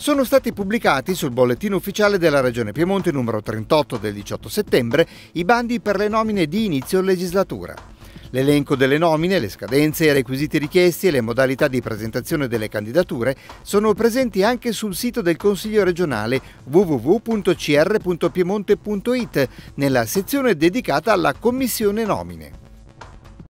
sono stati pubblicati sul bollettino ufficiale della Regione Piemonte numero 38 del 18 settembre i bandi per le nomine di inizio legislatura. L'elenco delle nomine, le scadenze, i requisiti richiesti e le modalità di presentazione delle candidature sono presenti anche sul sito del Consiglio regionale www.cr.piemonte.it nella sezione dedicata alla Commissione nomine.